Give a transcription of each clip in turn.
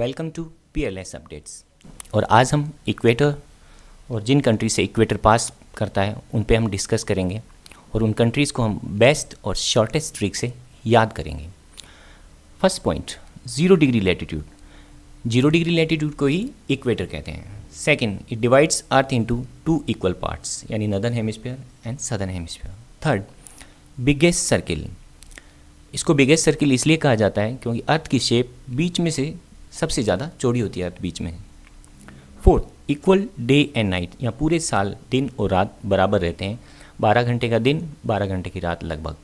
welcome to P L S updates और आज हम इक्वेटर और जिन कंट्री से इक्वेटर पास करता है उन पे हम डिस्कस करेंगे और उन कंट्रीज़ को हम बेस्ट और शॉर्टेस्ट ट्रिक से याद करेंगे first point zero degree latitude zero degree latitude को ही इक्वेटर कहते हैं second it divides earth into two equal parts यानी northern hemisphere and southern hemisphere third biggest circle इसको बिगेस्ट सर्किल इसलिए कहा जाता है क्योंकि अर्थ की शेप बीच में से सबसे ज़्यादा चोरी होती है बीच में fourth equal day and night यहाँ पूरे साल दिन और रात बराबर रहते हैं बारह घंटे का दिन बारह घंटे की रात लगभग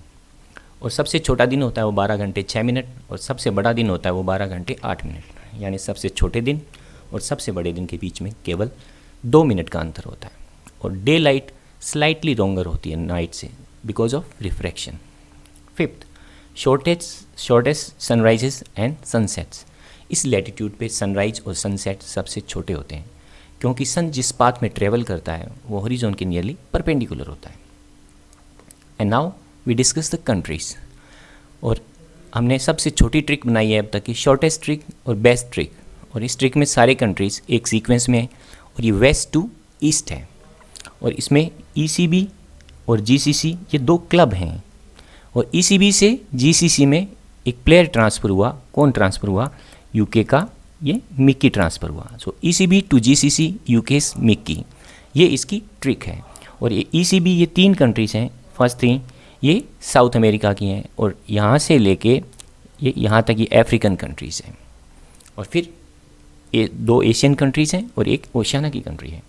और सबसे छोटा दिन होता है वो बारह घंटे छः मिनट और सबसे बड़ा दिन होता है वो बारह घंटे आठ मिनट यानी सबसे छोटे दिन और सबसे बड़े दिन के बीच में केवल दो मिनट का अंतर होता है और डे लाइट स्लाइटली रोंगर होती है नाइट से because of refraction fifth shortage shortest sunrises and sunsets इस लेटीट्यूड पे सनराइज और सनसेट सबसे छोटे होते हैं क्योंकि सन जिस पाथ में ट्रेवल करता है वो हॉरिजॉन के नियरली परपेंडिकुलर होता है and now we discuss the countries और हमने सबसे छोटी ट्रिक बनाई है अब तक की शॉर्टेस्ट ट्रिक और बेस्ट ट्रिक और इस ट्रिक में सारे कंट्रीज़ एक सीक्वेंस में है और ये वेस्ट टू ईस्ट है और इसमें ई e और जी ये दो क्लब हैं और ई e से जी में एक प्लेयर ट्रांसफ़र हुआ कौन ट्रांसफ़र हुआ यूके का ये मिक्की ट्रांसफ़र हुआ so E C B to G C C U के मिक्की ये इसकी ट्रिक है और ये ई सी बी ये तीन कंट्रीज़ हैं फर्स्ट थी ये साउथ अमेरिका की हैं और यहाँ से लेके ये यहाँ तक ये अफ्रीकन कंट्रीज़ हैं और फिर ये दो एशियन कंट्रीज़ हैं और एक ओशियाना की कंट्री है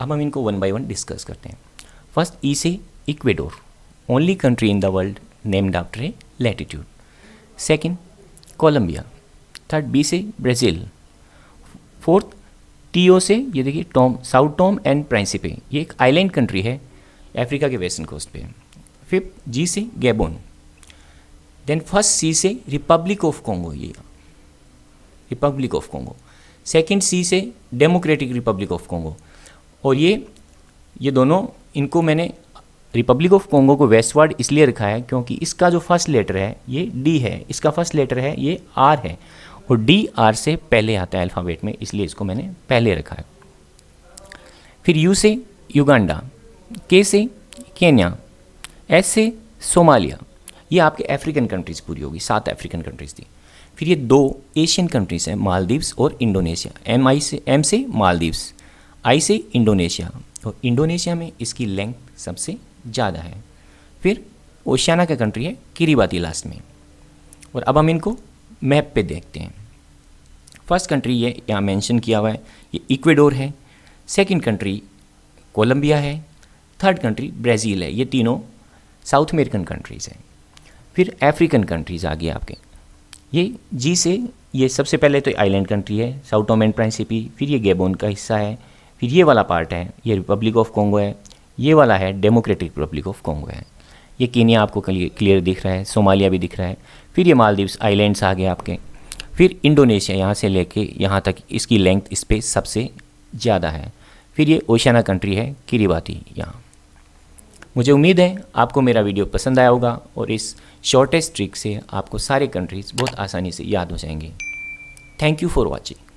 अब हम इनको वन बाय वन डिस्कस करते हैं फर्स्ट ई से Ecuador only country in the world named after a latitude second Colombia third B से ब्राज़ील फोर्थ टीओ से ये देखिए Tom south Tom and Principe ये एक आइलैंड कंट्री है अफ्रीका के वेस्टर्न कोस्ट पे फिफ्थ जी से गैबोन देन फर्स्ट सी से रिपब्लिक ऑफ कॉन्गो ये republic of Congo second C से डेमोक्रेटिक रिपब्लिक ऑफ कॉन्गो और ये ये दोनों इनको मैंने रिपब्लिक ऑफ कॉन्गो को वेस्टवर्ड इसलिए रखा है क्योंकि इसका जो फर्स्ट लेटर है ये डी है इसका फर्स्ट लेटर है ये आर है और डी आर से पहले आता है अल्फ़ाबेट में इसलिए इसको मैंने पहले रखा है फिर यू से युगांडा के से केन्या एस से सोमालिया ये आपके अफ्रीकन कंट्रीज़ पूरी होगी सात अफ्रीकन कंट्रीज़ थी फिर ये दो एशियन कंट्रीज़ हैं मालदीव्स और इंडोनेशिया एम आई से एम से मालदीव्स आई से इंडोनेशिया और इंडोनेशिया में इसकी लेंथ सबसे ज़्यादा है फिर ओशियाना का कंट्री है किरीबाती लास्ट में और अब हम इनको मैप पे देखते हैं फर्स्ट कंट्री ये यहाँ मेंशन किया हुआ है ये इक्वेडोर है सेकंड कंट्री कोलंबिया है थर्ड कंट्री ब्राज़ील है ये तीनों साउथ अमेरिकन कंट्रीज़ हैं फिर अफ्रीकन कंट्रीज़ आ गई आपके ये जी से ये सबसे पहले तो आइलैंड कंट्री है साउथ ओमेन प्राइसिपी फिर ये गेबोन का हिस्सा है फिर ये वाला पार्ट है ये रिपब्लिक ऑफ कॉन्गो है ये वाला है डेमोक्रेटिक रिपब्लिक ऑफ कॉन्गो है ये कीनिया आपको क्लियर दिख रहा है सोमालिया भी दिख रहा है फिर ये मालदीव्स आइलैंड्स आ गए आपके फिर इंडोनेशिया यहाँ से लेके यहाँ तक इसकी लेंथ इस पर सबसे ज़्यादा है फिर ये ओशाना कंट्री है किरीबाती यहाँ मुझे उम्मीद है आपको मेरा वीडियो पसंद आया होगा और इस शॉर्टेस्ट ट्रिक से आपको सारे कंट्रीज़ बहुत आसानी से याद हो जाएंगे थैंक यू फॉर वॉचिंग